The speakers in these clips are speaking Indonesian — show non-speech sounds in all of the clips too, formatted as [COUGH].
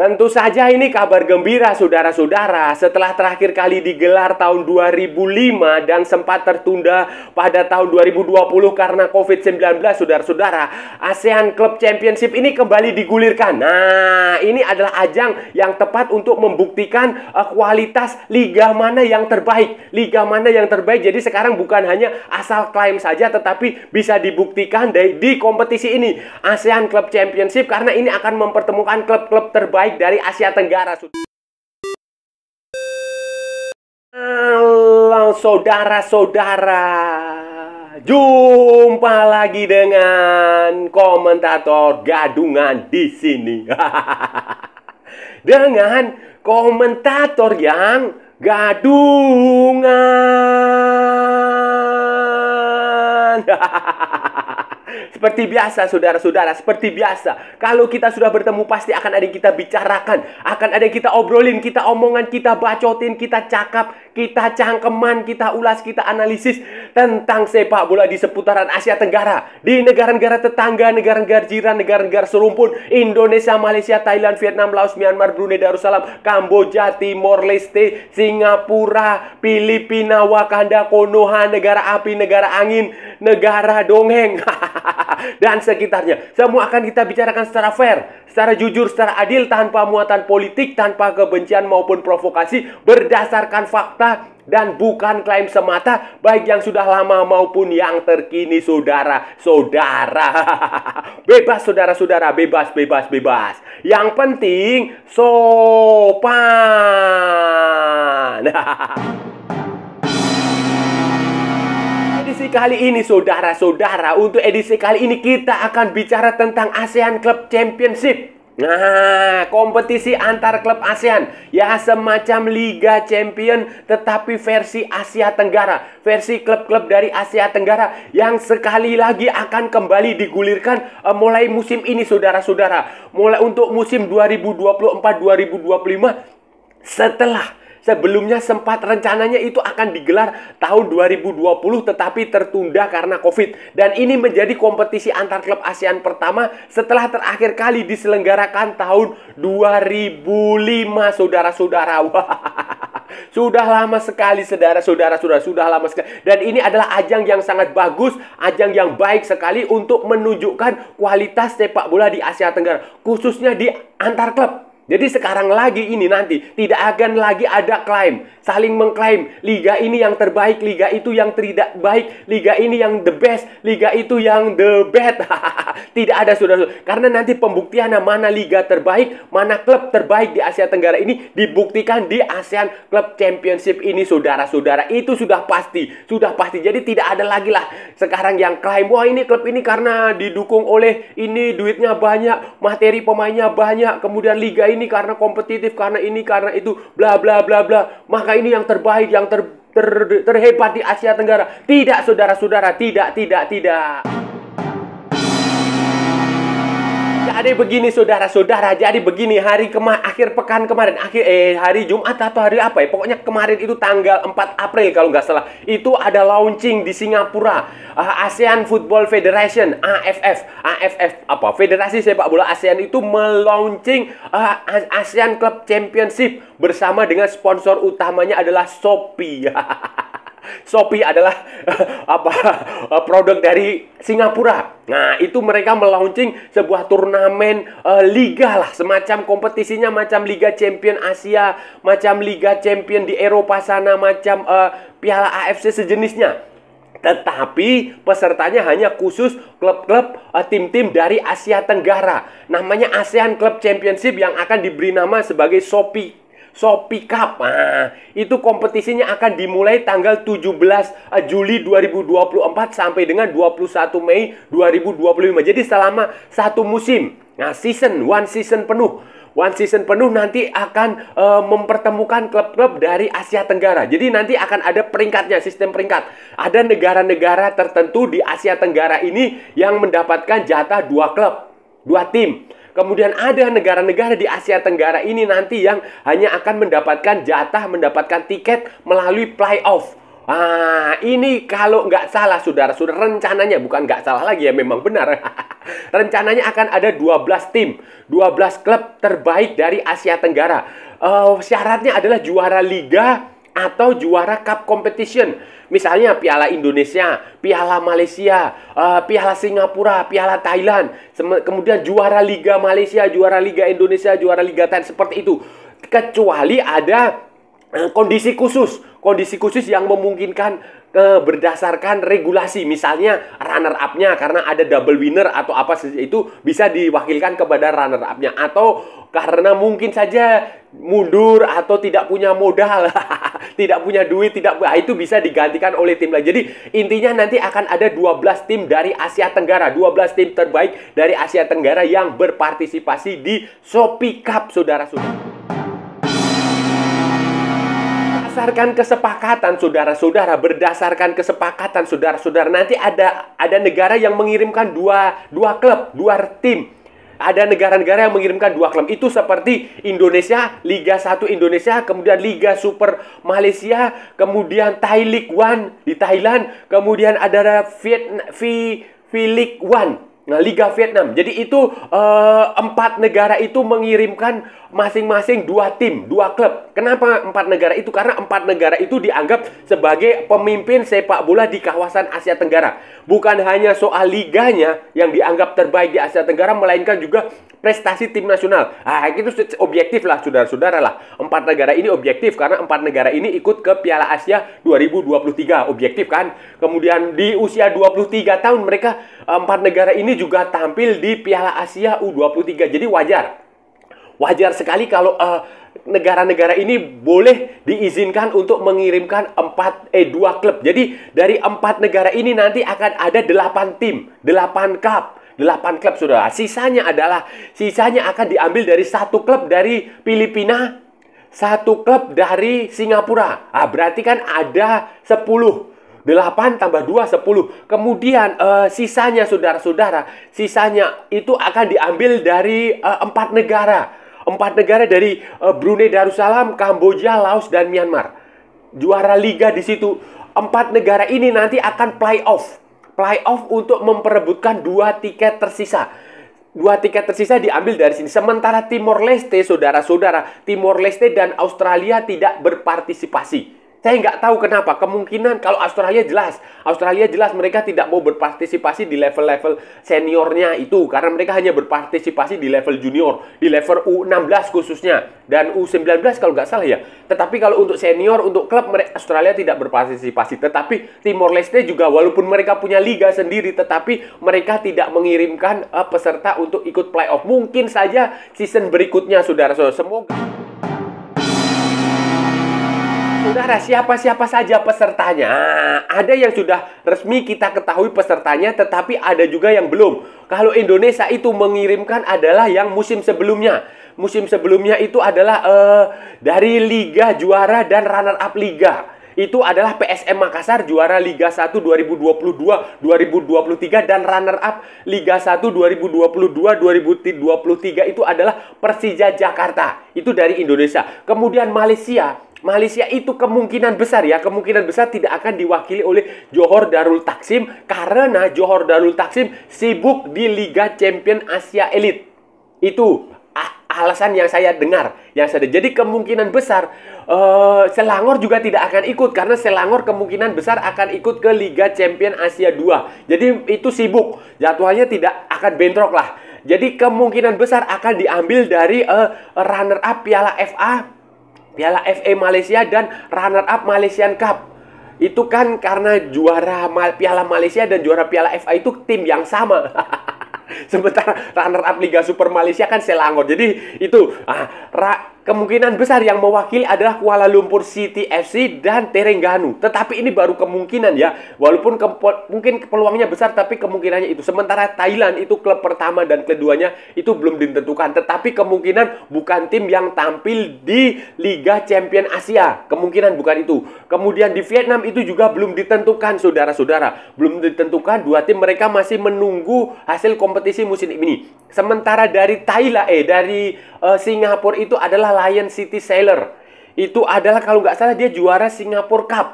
Tentu saja ini kabar gembira saudara-saudara setelah terakhir kali digelar tahun 2005 dan sempat tertunda pada tahun 2020 karena COVID-19 saudara-saudara ASEAN Club Championship ini kembali digulirkan. Nah ini adalah ajang yang tepat untuk membuktikan uh, kualitas liga mana yang terbaik. Liga mana yang terbaik jadi sekarang bukan hanya asal klaim saja tetapi bisa dibuktikan di, di kompetisi ini ASEAN Club Championship karena ini akan mempertemukan klub-klub terbaik terbaik dari Asia Tenggara. Halo saudara-saudara, jumpa lagi dengan komentator gadungan di sini. [LAUGHS] dengan komentator yang gadungan. [LAUGHS] Seperti biasa saudara-saudara, seperti biasa. Kalau kita sudah bertemu pasti akan ada yang kita bicarakan. Akan ada yang kita obrolin, kita omongan, kita bacotin, kita cakap, kita cangkeman, kita ulas, kita analisis tentang sepak bola di seputaran Asia Tenggara. Di negara-negara tetangga, negara-negara jiran, negara-negara serumpun. Indonesia, Malaysia, Thailand, Vietnam, Laos, Myanmar, Brunei Darussalam, Kamboja, Timor Leste, Singapura, Filipina, Wakanda, Konoha, negara api, negara angin, negara dongeng. [LAUGHS] dan sekitarnya. Semua akan kita bicarakan secara fair, secara jujur, secara adil, tanpa muatan politik, tanpa kebencian maupun provokasi, berdasarkan fakta dan bukan klaim semata baik yang sudah lama maupun yang terkini saudara-saudara. [LAUGHS] bebas saudara-saudara, bebas, bebas, bebas. Yang penting sopan. [LAUGHS] edisi kali ini saudara-saudara Untuk edisi kali ini kita akan bicara tentang ASEAN Club Championship Nah, kompetisi antar klub ASEAN ya semacam Liga Champion tetapi versi Asia Tenggara, versi klub-klub dari Asia Tenggara yang sekali lagi akan kembali digulirkan uh, mulai musim ini saudara-saudara. Mulai untuk musim 2024-2025 setelah Sebelumnya sempat rencananya itu akan digelar tahun 2020 tetapi tertunda karena Covid. Dan ini menjadi kompetisi antar klub ASEAN pertama setelah terakhir kali diselenggarakan tahun 2005 saudara-saudara. [LAUGHS] Sudah lama sekali saudara-saudara sudah sudah lama sekali. Dan ini adalah ajang yang sangat bagus, ajang yang baik sekali untuk menunjukkan kualitas sepak bola di Asia Tenggara, khususnya di antar klub. Jadi sekarang lagi ini nanti tidak akan lagi ada klaim, saling mengklaim liga ini yang terbaik, liga itu yang tidak baik, liga ini yang the best, liga itu yang the bad. [LAUGHS] tidak ada saudara Karena nanti pembuktiannya mana liga terbaik, mana klub terbaik di Asia Tenggara ini dibuktikan di ASEAN Club Championship ini saudara-saudara. Itu sudah pasti, sudah pasti. Jadi tidak ada lagi lah sekarang yang klaim, wah ini klub ini karena didukung oleh ini duitnya banyak, materi pemainnya banyak, kemudian liga ini ini karena kompetitif, karena ini, karena itu, bla bla bla bla. Maka ini yang terbaik, yang ter, ter, terhebat di Asia Tenggara. Tidak, saudara-saudara, tidak, tidak, tidak jadi begini saudara-saudara, jadi begini hari kema akhir pekan kemarin, akhir eh hari Jumat atau hari apa ya? Pokoknya kemarin itu tanggal 4 April kalau nggak salah. Itu ada launching di Singapura uh, ASEAN Football Federation AFF. AFF apa? Federasi Sepak Bola ASEAN itu melaunching uh, ASEAN Club Championship bersama dengan sponsor utamanya adalah Shopee. [LAUGHS] Shopee adalah [LAUGHS] apa eh, produk dari Singapura. Nah, itu mereka melaunching sebuah turnamen uh, liga lah, semacam kompetisinya macam Liga Champion Asia, macam Liga Champion di Eropa sana, macam uh, Piala AFC sejenisnya. Tetapi pesertanya hanya khusus klub-klub tim-tim dari Asia Tenggara. Namanya ASEAN Club Championship yang akan diberi nama sebagai Shopee Shopee Cup. Nah, itu kompetisinya akan dimulai tanggal 17 ah, Juli 2024 sampai dengan 21 Mei 2025. Jadi selama satu musim. Nah, season one season penuh one season penuh nanti akan uh, mempertemukan klub-klub dari Asia Tenggara. Jadi nanti akan ada peringkatnya, sistem peringkat. Ada negara-negara tertentu di Asia Tenggara ini yang mendapatkan jatah dua klub, dua tim. Kemudian ada negara-negara di Asia Tenggara ini nanti yang hanya akan mendapatkan jatah, mendapatkan tiket melalui playoff. Ah, ini kalau nggak salah saudara-saudara rencananya bukan nggak salah lagi ya memang benar. [LAUGHS] rencananya akan ada 12 tim, 12 klub terbaik dari Asia Tenggara. Uh, syaratnya adalah juara liga atau juara cup competition. Misalnya Piala Indonesia, Piala Malaysia, uh, Piala Singapura, Piala Thailand, kemudian juara Liga Malaysia, juara Liga Indonesia, juara Liga Thailand seperti itu. Kecuali ada eh, kondisi khusus, kondisi khusus yang memungkinkan ke berdasarkan regulasi misalnya runner up-nya karena ada double winner atau apa saja itu bisa diwakilkan kepada runner up-nya atau karena mungkin saja mundur atau tidak punya modal [LAUGHS] tidak punya duit tidak itu bisa digantikan oleh tim lain. Jadi intinya nanti akan ada 12 tim dari Asia Tenggara, 12 tim terbaik dari Asia Tenggara yang berpartisipasi di Shopee Cup saudara-saudara berdasarkan kesepakatan saudara-saudara, berdasarkan kesepakatan saudara-saudara nanti ada ada negara yang mengirimkan dua dua klub, dua tim. Ada negara-negara yang mengirimkan dua klub. Itu seperti Indonesia, Liga 1 Indonesia, kemudian Liga Super Malaysia, kemudian Thai League One di Thailand, kemudian ada Vietnam, v, League One Nah, Liga Vietnam. Jadi itu uh, empat negara itu mengirimkan masing-masing dua tim, dua klub. Kenapa empat negara itu? Karena empat negara itu dianggap sebagai pemimpin sepak bola di kawasan Asia Tenggara. Bukan hanya soal liganya yang dianggap terbaik di Asia Tenggara, melainkan juga prestasi tim nasional. Ah, itu objektif lah, saudara-saudara lah. Empat negara ini objektif karena empat negara ini ikut ke Piala Asia 2023, objektif kan? Kemudian di usia 23 tahun mereka empat negara ini juga tampil di Piala Asia U23. Jadi wajar Wajar sekali kalau eh, negara-negara uh, ini boleh diizinkan untuk mengirimkan empat eh dua klub. Jadi dari empat negara ini nanti akan ada delapan tim, delapan cup. delapan klub sudah. Sisanya adalah sisanya akan diambil dari satu klub dari Filipina, satu klub dari Singapura. Ah, berarti kan ada sepuluh 8 tambah 2 10. Kemudian uh, sisanya saudara-saudara, sisanya itu akan diambil dari uh, negara. Empat negara dari uh, Brunei Darussalam, Kamboja, Laos, dan Myanmar. Juara liga di situ. Empat negara ini nanti akan playoff. Playoff untuk memperebutkan dua tiket tersisa dua tiket tersisa diambil dari sini. Sementara Timor Leste, saudara-saudara, Timor Leste dan Australia tidak berpartisipasi. Saya nggak tahu kenapa. Kemungkinan kalau Australia jelas, Australia jelas mereka tidak mau berpartisipasi di level-level seniornya itu karena mereka hanya berpartisipasi di level junior, di level U16 khususnya dan U19 kalau nggak salah ya. Tetapi kalau untuk senior, untuk klub mereka Australia tidak berpartisipasi. Tetapi Timor Leste juga walaupun mereka punya liga sendiri, tetapi mereka tidak mengirimkan uh, peserta untuk ikut playoff. Mungkin saja season berikutnya, saudara-saudara. Semoga. Saudara, siapa-siapa saja pesertanya. Ada yang sudah resmi kita ketahui pesertanya, tetapi ada juga yang belum. Kalau Indonesia itu mengirimkan adalah yang musim sebelumnya. Musim sebelumnya itu adalah uh, dari Liga Juara dan Runner Up Liga itu adalah PSM Makassar juara Liga 1 2022 2023 dan runner up Liga 1 2022 2023 itu adalah Persija Jakarta. Itu dari Indonesia. Kemudian Malaysia Malaysia itu kemungkinan besar ya, kemungkinan besar tidak akan diwakili oleh Johor Darul Taksim karena Johor Darul Taksim sibuk di Liga Champion Asia Elite. Itu alasan yang saya dengar, yang saya jadi kemungkinan besar uh, Selangor juga tidak akan ikut karena Selangor kemungkinan besar akan ikut ke Liga Champion Asia 2. Jadi itu sibuk, jadwalnya tidak akan bentrok lah. Jadi kemungkinan besar akan diambil dari uh, eh, runner up Piala FA Piala FA Malaysia dan runner up Malaysian Cup. Itu kan karena juara Piala Malaysia dan juara Piala FA itu tim yang sama. [LAUGHS] Sementara runner up Liga Super Malaysia kan Selangor. Jadi itu ah, Kemungkinan besar yang mewakili adalah Kuala Lumpur City FC dan Terengganu. Tetapi ini baru kemungkinan ya. Walaupun ke mungkin peluangnya besar tapi kemungkinannya itu. Sementara Thailand itu klub pertama dan keduanya itu belum ditentukan. Tetapi kemungkinan bukan tim yang tampil di Liga Champion Asia. Kemungkinan bukan itu. Kemudian di Vietnam itu juga belum ditentukan saudara-saudara. Belum ditentukan dua tim mereka masih menunggu hasil kompetisi musim ini. Sementara dari Thailand eh dari uh, Singapura itu adalah Lion City Sailor. Itu adalah kalau nggak salah dia juara Singapore Cup.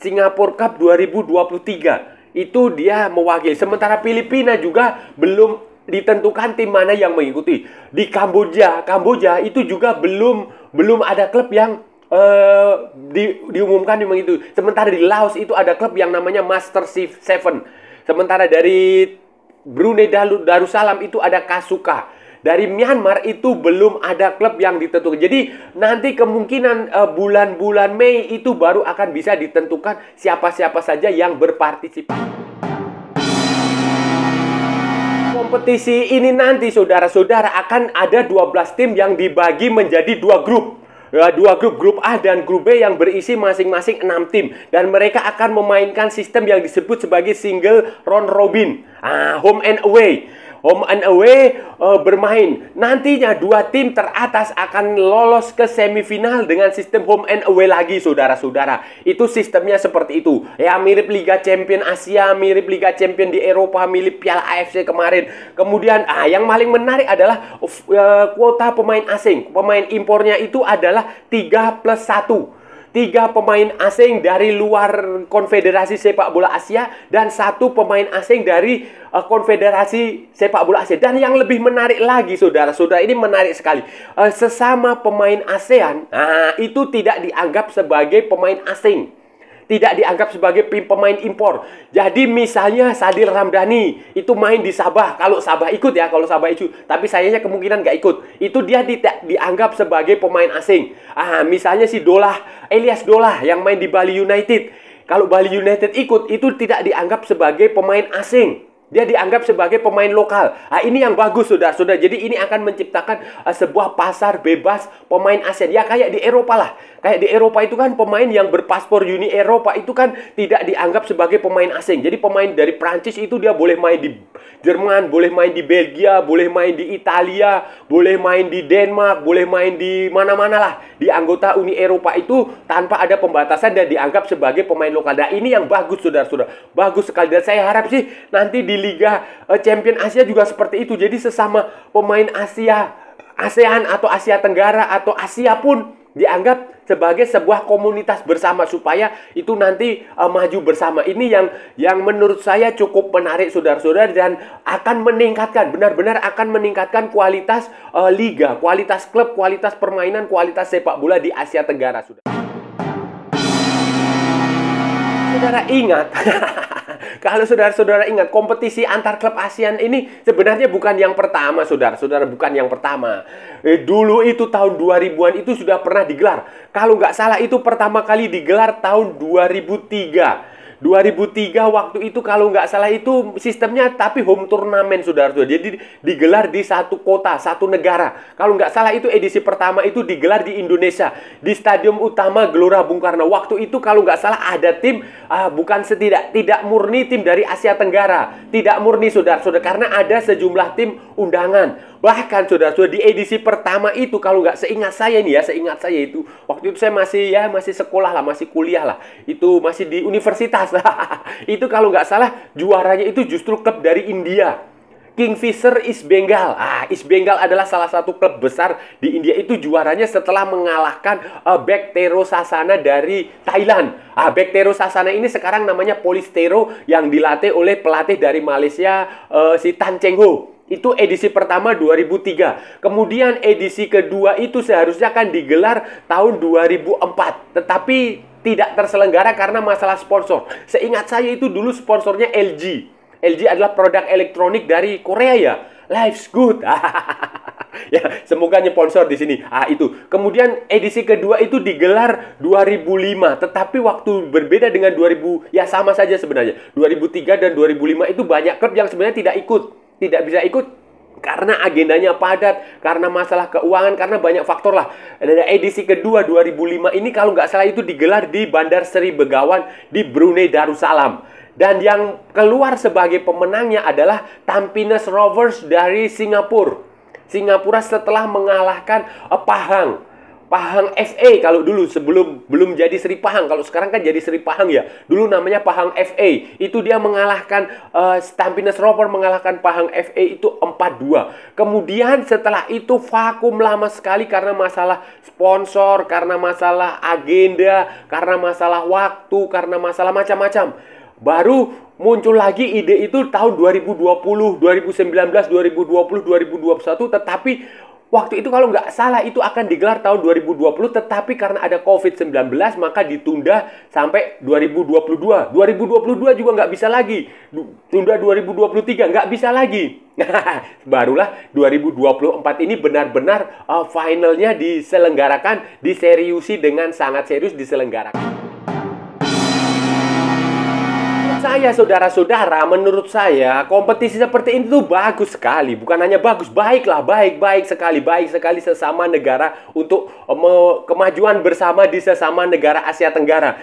Singapore Cup 2023. Itu dia mewakili. Sementara Filipina juga belum ditentukan tim mana yang mengikuti. Di Kamboja, Kamboja itu juga belum belum ada klub yang uh, di, diumumkan memang itu. Sementara di Laos itu ada klub yang namanya Master Seven. Sementara dari Brunei Darussalam itu ada Kasuka dari Myanmar itu belum ada klub yang ditentukan. Jadi nanti kemungkinan eh, bulan-bulan uh, Mei itu baru akan bisa ditentukan siapa-siapa saja yang berpartisipasi. Kompetisi ini nanti saudara-saudara akan ada 12 tim yang dibagi menjadi dua grup ya, dua grup grup A dan grup B yang berisi masing-masing 6 tim dan mereka akan memainkan sistem yang disebut sebagai single round robin ah, home and away home and away uh, bermain. Nantinya dua tim teratas akan lolos ke semifinal dengan sistem home and away lagi saudara-saudara. Itu sistemnya seperti itu. Ya mirip Liga Champion Asia, mirip Liga Champion di Eropa, mirip Piala AFC kemarin. Kemudian ah yang paling menarik adalah uh, kuota pemain asing. Pemain impornya itu adalah 3 plus 1 tiga pemain asing dari luar Konfederasi Sepak Bola Asia dan satu pemain asing dari uh, Konfederasi Sepak Bola Asia. Dan yang lebih menarik lagi, saudara-saudara, ini menarik sekali. Uh, sesama pemain ASEAN, nah, itu tidak dianggap sebagai pemain asing tidak dianggap sebagai pemain impor. Jadi misalnya Sadil Ramdhani itu main di Sabah, kalau Sabah ikut ya, kalau Sabah itu, tapi sayangnya kemungkinan nggak ikut. Itu dia tidak dianggap sebagai pemain asing. Ah, misalnya si Dola, Elias Dola yang main di Bali United. Kalau Bali United ikut, itu tidak dianggap sebagai pemain asing. Dia dianggap sebagai pemain lokal. Nah, ini yang bagus, sudah sudah Jadi ini akan menciptakan uh, sebuah pasar bebas pemain ASEAN. Ya kayak di Eropa lah. Kayak di Eropa itu kan pemain yang berpaspor Uni Eropa itu kan tidak dianggap sebagai pemain asing. Jadi pemain dari Prancis itu dia boleh main di Jerman, boleh main di Belgia, boleh main di Italia, boleh main di Denmark, boleh main di mana-mana lah. Di anggota Uni Eropa itu tanpa ada pembatasan dan dianggap sebagai pemain lokal. Nah, ini yang bagus, sudah sudah Bagus sekali dan saya harap sih nanti di Liga eh, Champion Asia juga seperti itu. Jadi sesama pemain Asia, ASEAN atau Asia Tenggara atau Asia pun dianggap sebagai sebuah komunitas bersama supaya itu nanti uh, maju bersama. Ini yang yang menurut saya cukup menarik saudara-saudara dan akan meningkatkan benar-benar akan meningkatkan kualitas uh, liga, kualitas klub, kualitas permainan, kualitas sepak bola di Asia Tenggara, saudara. Saudara ingat [LAUGHS] Kalau saudara-saudara ingat, kompetisi antar klub ASEAN ini sebenarnya bukan yang pertama, saudara-saudara, bukan yang pertama. Eh, dulu itu tahun 2000-an itu sudah pernah digelar. Kalau nggak salah itu pertama kali digelar tahun 2003. 2003 waktu itu kalau nggak salah itu sistemnya tapi home turnamen saudara-saudara. Jadi digelar di satu kota, satu negara. Kalau nggak salah itu edisi pertama itu digelar di Indonesia di Stadium Utama Gelora Bung Karno. Waktu itu kalau nggak salah ada tim ah, bukan setidak tidak murni tim dari Asia Tenggara, tidak murni saudara-saudara karena ada sejumlah tim undangan. Bahkan saudara-saudara di edisi pertama itu kalau nggak seingat saya nih ya, seingat saya itu waktu itu saya masih ya masih sekolah lah, masih kuliah lah, itu masih di universitas. lah [LAUGHS] itu kalau nggak salah juaranya itu justru klub dari India. Kingfisher East Bengal. Ah, East Bengal adalah salah satu klub besar di India itu juaranya setelah mengalahkan uh, eh, Bektero Sasana dari Thailand. Ah, Bektero Sasana ini sekarang namanya Polistero yang dilatih oleh pelatih dari Malaysia uh, si Tan Cheng Ho. Itu edisi pertama 2003. Kemudian edisi kedua itu seharusnya akan digelar tahun 2004. Tetapi tidak terselenggara karena masalah sponsor. Seingat saya itu dulu sponsornya LG. LG adalah produk elektronik dari Korea ya. Life's good. [LAUGHS] ya, semoga sponsor di sini. Ah, itu. Kemudian edisi kedua itu digelar 2005, tetapi waktu berbeda dengan 2000 ya sama saja sebenarnya. 2003 dan 2005 itu banyak klub yang sebenarnya tidak ikut tidak bisa ikut karena agendanya padat, karena masalah keuangan, karena banyak faktor lah. Dan edisi kedua 2005 ini kalau nggak salah itu digelar di Bandar Seri Begawan di Brunei Darussalam. Dan yang keluar sebagai pemenangnya adalah Tampines Rovers dari Singapura. Singapura setelah mengalahkan Pahang Pahang FA kalau dulu sebelum belum jadi Sri Pahang kalau sekarang kan jadi Sri Pahang ya dulu namanya Pahang FA itu dia mengalahkan uh, eh, Stampiness Rover mengalahkan Pahang FA itu 4-2 kemudian setelah itu vakum lama sekali karena masalah sponsor karena masalah agenda karena masalah waktu karena masalah macam-macam baru muncul lagi ide itu tahun 2020, 2019, 2020, 2021 tetapi Waktu itu kalau nggak salah itu akan digelar tahun 2020 tetapi karena ada COVID-19 maka ditunda sampai 2022. 2022 juga nggak bisa lagi. Tunda 2023 nggak bisa lagi. [LAUGHS] Barulah 2024 ini benar-benar uh, finalnya diselenggarakan, diseriusi dengan sangat serius diselenggarakan saya saudara-saudara, menurut saya kompetisi seperti ini tuh bagus sekali, bukan hanya bagus, baiklah, baik, baik sekali, baik sekali sesama negara untuk eh, kemajuan bersama di sesama negara Asia Tenggara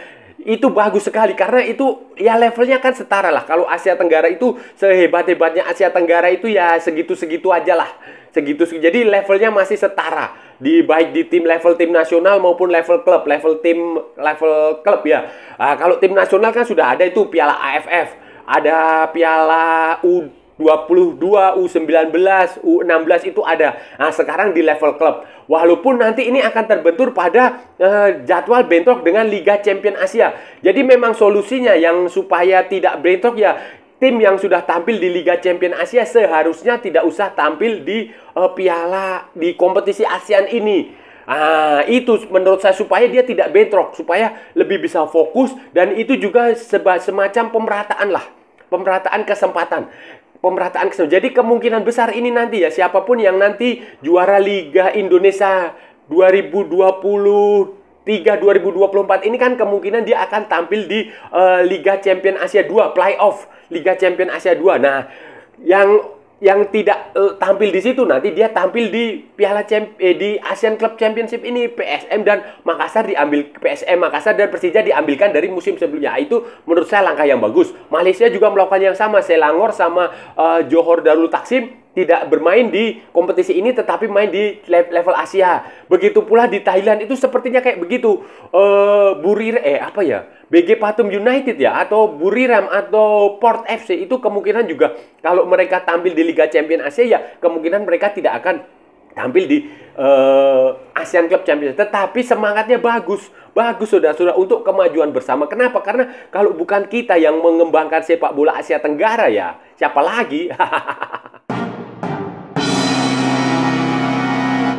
itu bagus sekali karena itu ya levelnya kan setara lah kalau Asia Tenggara itu sehebat-hebatnya Asia Tenggara itu ya segitu-segitu aja lah segitu jadi levelnya masih setara di baik di tim level tim nasional maupun level klub level tim level klub ya nah, kalau tim nasional kan sudah ada itu piala AFF ada piala U 22, U19, U16 itu ada. Nah, sekarang di level klub. Walaupun nanti ini akan terbentur pada eh, jadwal bentrok dengan Liga Champion Asia. Jadi memang solusinya yang supaya tidak bentrok ya tim yang sudah tampil di Liga Champion Asia seharusnya tidak usah tampil di uh, piala di kompetisi ASEAN ini. Ah, itu menurut saya supaya dia tidak bentrok, supaya lebih bisa fokus dan itu juga seba, semacam pemerataan lah, pemerataan kesempatan. Pemerataan kesempatan. Jadi kemungkinan besar ini nanti ya siapapun yang nanti juara Liga Indonesia 2020 3 2024 ini kan kemungkinan dia akan tampil di uh, Liga Champion Asia 2 playoff Liga Champion Asia 2. Nah, yang yang tidak uh, tampil di situ nanti dia tampil di Piala Champ eh, di Asian Club Championship ini PSM dan Makassar diambil PSM Makassar dan Persija diambilkan dari musim sebelumnya nah, itu menurut saya langkah yang bagus Malaysia juga melakukan yang sama Selangor sama uh, Johor Darul Taksim tidak bermain di kompetisi ini tetapi main di level Asia. Begitu pula di Thailand itu sepertinya kayak begitu. uh, Burir eh apa ya? BG Patum United ya atau Buriram atau Port FC itu kemungkinan juga kalau mereka tampil di Liga Champions Asia ya kemungkinan mereka tidak akan tampil di uh, eh, ASEAN Club Champions Tetapi semangatnya bagus, bagus sudah sudah untuk kemajuan bersama. Kenapa? Karena kalau bukan kita yang mengembangkan sepak bola Asia Tenggara ya, siapa lagi? [LAUGHS]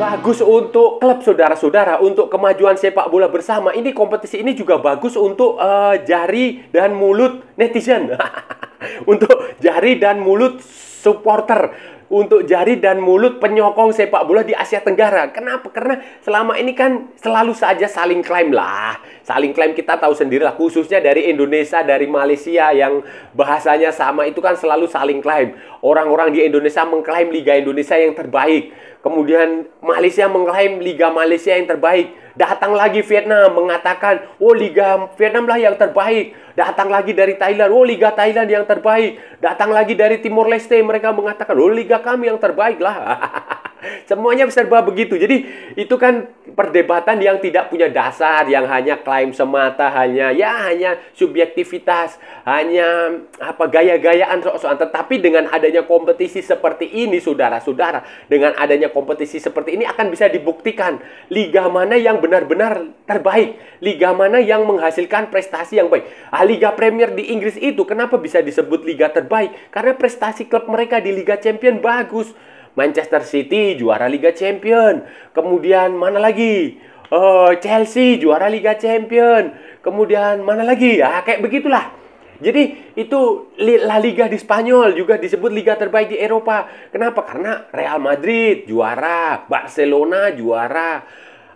bagus untuk klub saudara-saudara, untuk kemajuan sepak bola bersama. Ini kompetisi ini juga bagus untuk uh, jari dan mulut netizen. [LAUGHS] untuk jari dan mulut supporter untuk jari dan mulut penyokong sepak bola di Asia Tenggara. Kenapa? Karena selama ini kan selalu saja saling klaim lah. Saling klaim kita tahu sendirilah khususnya dari Indonesia, dari Malaysia yang bahasanya sama itu kan selalu saling klaim. Orang-orang di Indonesia mengklaim Liga Indonesia yang terbaik. Kemudian Malaysia mengklaim Liga Malaysia yang terbaik. Datang lagi Vietnam mengatakan, "Oh, Liga Vietnam lah yang terbaik." Datang lagi dari Thailand, "Oh, Liga Thailand yang terbaik." Datang lagi dari Timor Leste mereka mengatakan, "Oh, Liga kami yang terbaik lah. [LAUGHS] Semuanya serba begitu. Jadi itu kan perdebatan yang tidak punya dasar, yang hanya klaim semata, hanya ya hanya subjektivitas, hanya apa gaya-gayaan soal-soal Tetapi dengan adanya kompetisi seperti ini, saudara-saudara, dengan adanya kompetisi seperti ini akan bisa dibuktikan liga mana yang benar-benar terbaik, liga mana yang menghasilkan prestasi yang baik. Ah, liga Premier di Inggris itu kenapa bisa disebut liga terbaik? Karena prestasi klub mereka di Liga Champion bagus Manchester City juara Liga Champion. Kemudian mana lagi? Oh, Chelsea juara Liga Champion. Kemudian mana lagi? Ya, kayak begitulah. Jadi itu La Liga di Spanyol juga disebut liga terbaik di Eropa. Kenapa? Karena Real Madrid juara, Barcelona juara,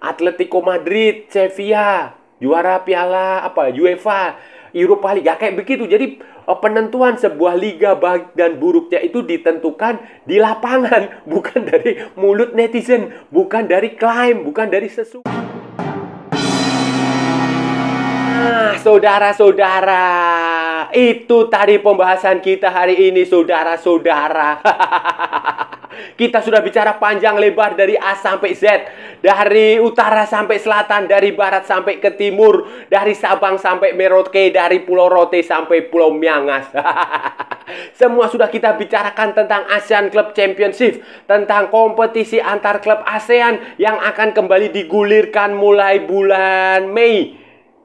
Atletico Madrid, Sevilla juara Piala apa UEFA, Europa Liga kayak begitu. Jadi Oh, penentuan sebuah liga baik dan buruknya itu ditentukan di lapangan, [LAUGHS] bukan dari mulut netizen, bukan dari klaim, bukan dari sesuatu. Nah, saudara-saudara, itu tadi pembahasan kita hari ini, saudara-saudara. [LAUGHS] kita sudah bicara panjang lebar dari A sampai Z dari utara sampai selatan, dari barat sampai ke timur, dari Sabang sampai Merauke, dari Pulau Rote sampai Pulau Miangas. [LAUGHS] Semua sudah kita bicarakan tentang ASEAN Club Championship, tentang kompetisi antar klub ASEAN yang akan kembali digulirkan mulai bulan Mei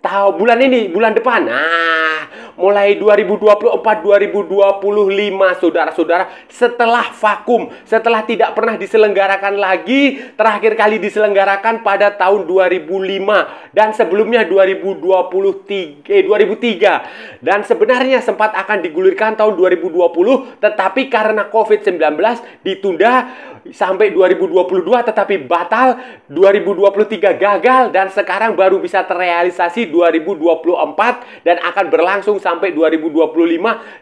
Tahu bulan ini, bulan depan. Nah, mulai 2024 2025 Saudara-saudara, setelah vakum, setelah tidak pernah diselenggarakan lagi, terakhir kali diselenggarakan pada tahun 2005 dan sebelumnya 2023 eh 2003. Dan sebenarnya sempat akan digulirkan tahun 2020, tetapi karena COVID-19 ditunda sampai 2022 tetapi batal, 2023 gagal dan sekarang baru bisa terrealisasi 2024 dan akan berlangsung sampai 2025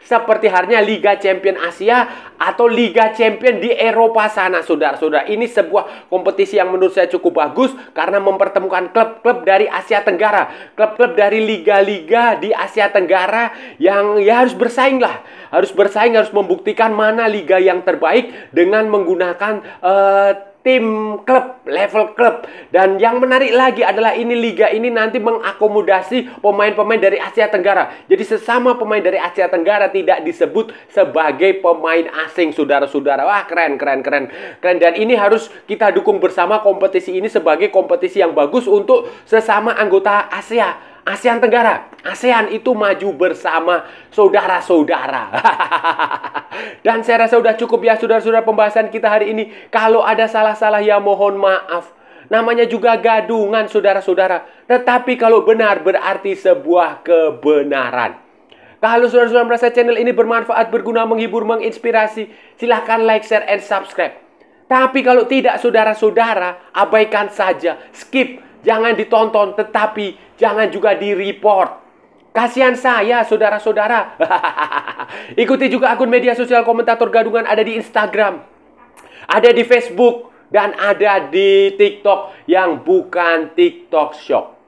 seperti harinya Liga Champion Asia atau Liga Champion di Eropa sana saudara-saudara. Ini sebuah kompetisi yang menurut saya cukup bagus karena mempertemukan klub-klub dari Asia Tenggara, klub-klub dari liga-liga di Asia Tenggara yang ya harus bersaing lah. Harus bersaing, harus membuktikan mana liga yang terbaik dengan menggunakan uh, tim klub, level klub. Dan yang menarik lagi adalah ini liga ini nanti mengakomodasi pemain-pemain dari Asia Tenggara. Jadi sesama pemain dari Asia Tenggara tidak disebut sebagai pemain asing, saudara-saudara. Wah, keren, keren, keren. Keren dan ini harus kita dukung bersama kompetisi ini sebagai kompetisi yang bagus untuk sesama anggota Asia ASEAN Tenggara. ASEAN itu maju bersama saudara-saudara. [LAUGHS] Dan saya rasa sudah cukup ya saudara-saudara pembahasan kita hari ini. Kalau ada salah-salah ya mohon maaf. Namanya juga gadungan saudara-saudara. Tetapi kalau benar berarti sebuah kebenaran. Kalau saudara-saudara merasa channel ini bermanfaat, berguna, menghibur, menginspirasi, silahkan like, share, and subscribe. Tapi kalau tidak saudara-saudara, abaikan saja, skip, jangan ditonton, tetapi jangan juga di report. Kasihan saya, saudara-saudara. [LAUGHS] Ikuti juga akun media sosial komentator gadungan ada di Instagram, ada di Facebook, dan ada di TikTok yang bukan TikTok Shop.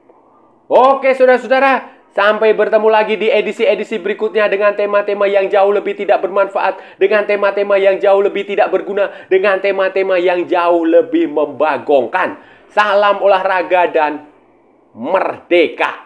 Oke, saudara-saudara, sampai bertemu lagi di edisi-edisi berikutnya dengan tema-tema yang jauh lebih tidak bermanfaat, dengan tema-tema yang jauh lebih tidak berguna, dengan tema-tema yang jauh lebih membagongkan. Salam olahraga dan merdeka.